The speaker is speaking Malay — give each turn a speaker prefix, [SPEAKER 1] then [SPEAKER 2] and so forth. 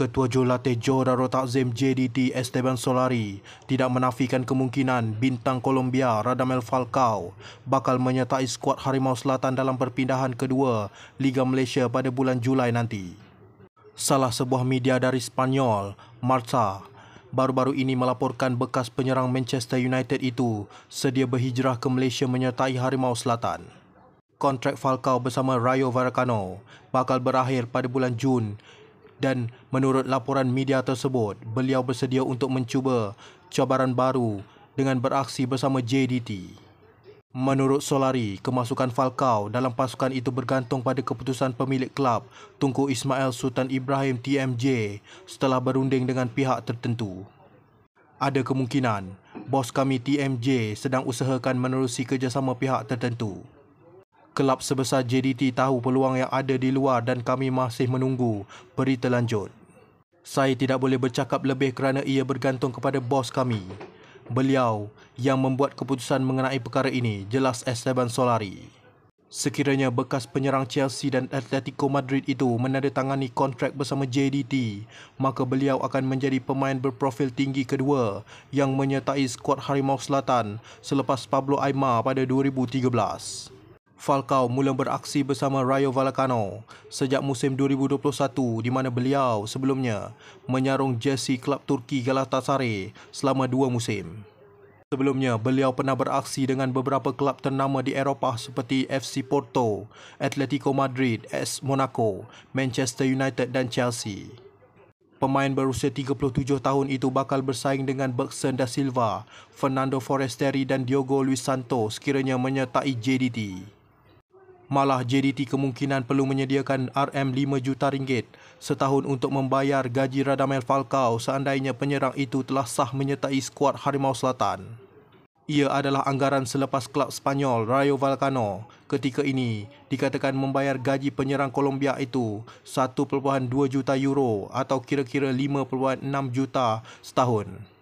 [SPEAKER 1] Ketua Jurulatih Johor Takzim JDT Esteban Solari tidak menafikan kemungkinan bintang Kolombia Radamel Falcao bakal menyertai skuad Harimau Selatan dalam perpindahan kedua Liga Malaysia pada bulan Julai nanti. Salah sebuah media dari Spanyol, Marca, baru-baru ini melaporkan bekas penyerang Manchester United itu sedia berhijrah ke Malaysia menyertai Harimau Selatan. Kontrak Falcao bersama Rayo Vallecano bakal berakhir pada bulan Jun dan menurut laporan media tersebut, beliau bersedia untuk mencuba cabaran baru dengan beraksi bersama JDT. Menurut Solari, kemasukan Falcao dalam pasukan itu bergantung pada keputusan pemilik klub Tunku Ismail Sultan Ibrahim TMJ setelah berunding dengan pihak tertentu. Ada kemungkinan bos kami TMJ sedang usahakan menerusi kerjasama pihak tertentu kelab sebesar JDT tahu peluang yang ada di luar dan kami masih menunggu. Berita lanjut. Saya tidak boleh bercakap lebih kerana ia bergantung kepada bos kami. Beliau yang membuat keputusan mengenai perkara ini, jelas Esteban Solari. Sekiranya bekas penyerang Chelsea dan Atletico Madrid itu menandatangani kontrak bersama JDT, maka beliau akan menjadi pemain berprofil tinggi kedua yang menyertai skuad Harimau Selatan selepas Pablo Aimar pada 2013. Falcao mula beraksi bersama Rayo Vallecano sejak musim 2021 di mana beliau sebelumnya menyarung jersey klub Turki Galatasaray selama dua musim. Sebelumnya, beliau pernah beraksi dengan beberapa klub ternama di Eropah seperti FC Porto, Atletico Madrid, AS Monaco, Manchester United dan Chelsea. Pemain berusia 37 tahun itu bakal bersaing dengan Bergson da Silva, Fernando Forestieri dan Diogo Luis Santos sekiranya menyertai JDT. Malah JDT kemungkinan perlu menyediakan RM5 juta ringgit setahun untuk membayar gaji Radamel Falcao seandainya penyerang itu telah sah menyertai skuad Harimau Selatan. Ia adalah anggaran selepas klub Spanyol Rayo Vallecano ketika ini dikatakan membayar gaji penyerang Colombia itu 1.2 juta euro atau kira-kira 5.6 juta setahun.